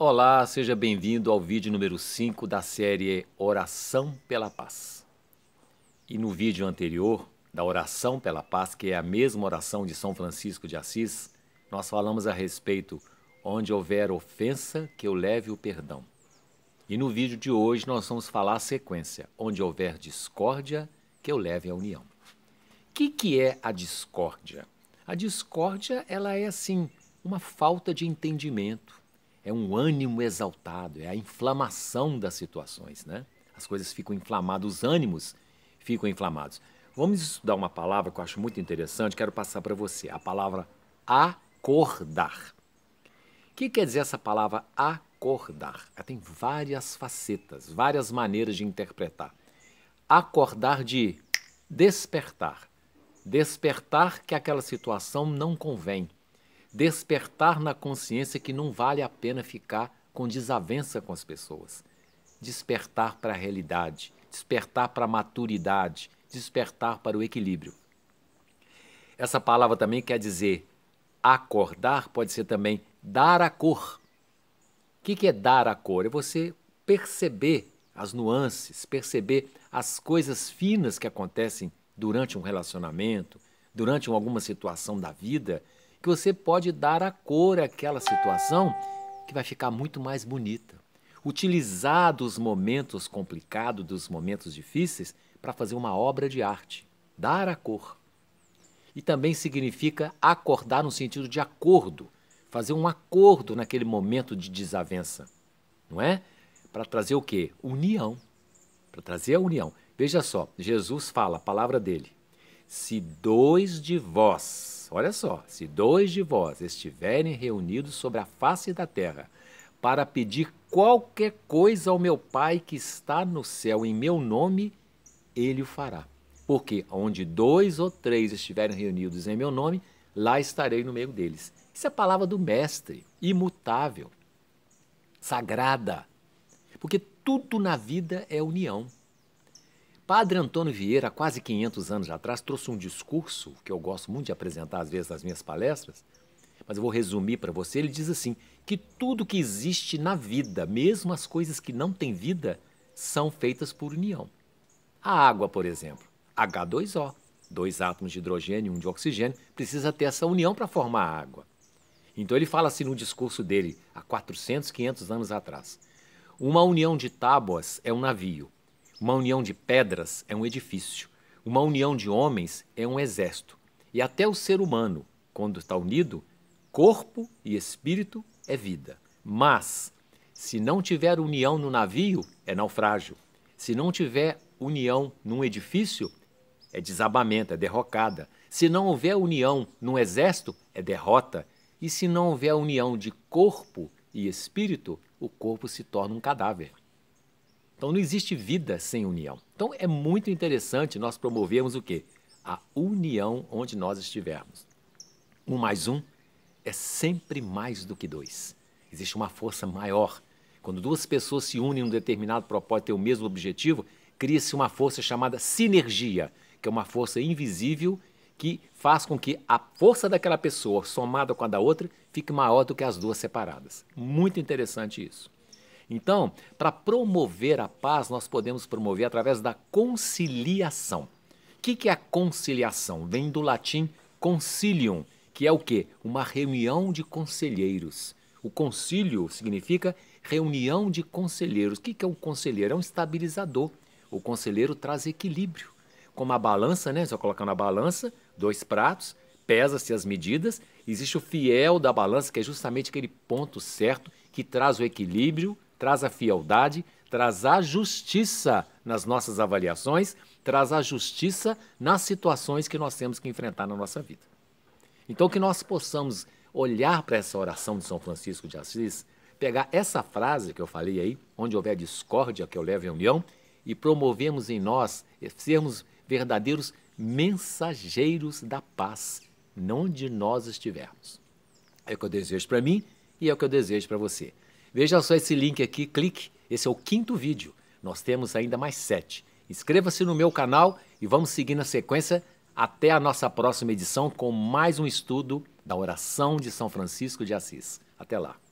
Olá, seja bem-vindo ao vídeo número 5 da série Oração pela Paz. E no vídeo anterior, da Oração pela Paz, que é a mesma oração de São Francisco de Assis, nós falamos a respeito onde houver ofensa, que eu leve o perdão. E no vídeo de hoje nós vamos falar a sequência, onde houver discórdia, que eu leve a união. O que, que é a discórdia? A discórdia, ela é assim, uma falta de entendimento, é um ânimo exaltado, é a inflamação das situações, né? As coisas ficam inflamadas, os ânimos ficam inflamados. Vamos estudar uma palavra que eu acho muito interessante, quero passar para você, a palavra acordar. O que quer dizer essa palavra acordar? Ela tem várias facetas, várias maneiras de interpretar. Acordar de despertar. Despertar que aquela situação não convém despertar na consciência que não vale a pena ficar com desavença com as pessoas. Despertar para a realidade, despertar para a maturidade, despertar para o equilíbrio. Essa palavra também quer dizer acordar, pode ser também dar a cor. O que é dar a cor? É você perceber as nuances, perceber as coisas finas que acontecem durante um relacionamento, durante alguma situação da vida, que você pode dar a cor àquela situação que vai ficar muito mais bonita. Utilizar dos momentos complicados, dos momentos difíceis, para fazer uma obra de arte. Dar a cor. E também significa acordar no sentido de acordo, fazer um acordo naquele momento de desavença, não é? Para trazer o quê? União. Para trazer a união. Veja só, Jesus fala, a palavra dele. Se dois de vós, olha só, se dois de vós estiverem reunidos sobre a face da terra para pedir qualquer coisa ao meu Pai que está no céu em meu nome, ele o fará. Porque onde dois ou três estiverem reunidos em meu nome, lá estarei no meio deles. Isso é a palavra do Mestre, imutável, sagrada. Porque tudo na vida é união. Padre Antônio Vieira, há quase 500 anos atrás, trouxe um discurso que eu gosto muito de apresentar às vezes nas minhas palestras, mas eu vou resumir para você. Ele diz assim: que tudo que existe na vida, mesmo as coisas que não têm vida, são feitas por união. A água, por exemplo, H2O, dois átomos de hidrogênio e um de oxigênio, precisa ter essa união para formar a água. Então ele fala assim no discurso dele, há 400, 500 anos atrás. Uma união de tábuas é um navio uma união de pedras é um edifício. Uma união de homens é um exército. E até o ser humano, quando está unido, corpo e espírito é vida. Mas, se não tiver união no navio, é naufrágio. Se não tiver união num edifício, é desabamento, é derrocada. Se não houver união num exército, é derrota. E se não houver união de corpo e espírito, o corpo se torna um cadáver. Então não existe vida sem união. Então é muito interessante nós promovermos o quê? A união onde nós estivermos. Um mais um é sempre mais do que dois. Existe uma força maior. Quando duas pessoas se unem em um determinado propósito e têm o mesmo objetivo, cria-se uma força chamada sinergia, que é uma força invisível que faz com que a força daquela pessoa somada com a da outra fique maior do que as duas separadas. Muito interessante isso. Então, para promover a paz, nós podemos promover através da conciliação. O que, que é a conciliação? Vem do latim concilium, que é o quê? Uma reunião de conselheiros. O concílio significa reunião de conselheiros. O que, que é um conselheiro? É um estabilizador. O conselheiro traz equilíbrio. Como a balança, né? Só colocando a balança, dois pratos, pesa-se as medidas. Existe o fiel da balança, que é justamente aquele ponto certo que traz o equilíbrio traz a fieldade, traz a justiça nas nossas avaliações, traz a justiça nas situações que nós temos que enfrentar na nossa vida. Então, que nós possamos olhar para essa oração de São Francisco de Assis, pegar essa frase que eu falei aí, onde houver discórdia, que eu leve a união, e promovemos em nós sermos verdadeiros mensageiros da paz, não onde nós estivermos. É o que eu desejo para mim e é o que eu desejo para você. Veja só esse link aqui, clique. Esse é o quinto vídeo. Nós temos ainda mais sete. Inscreva-se no meu canal e vamos seguir na sequência até a nossa próxima edição com mais um estudo da oração de São Francisco de Assis. Até lá.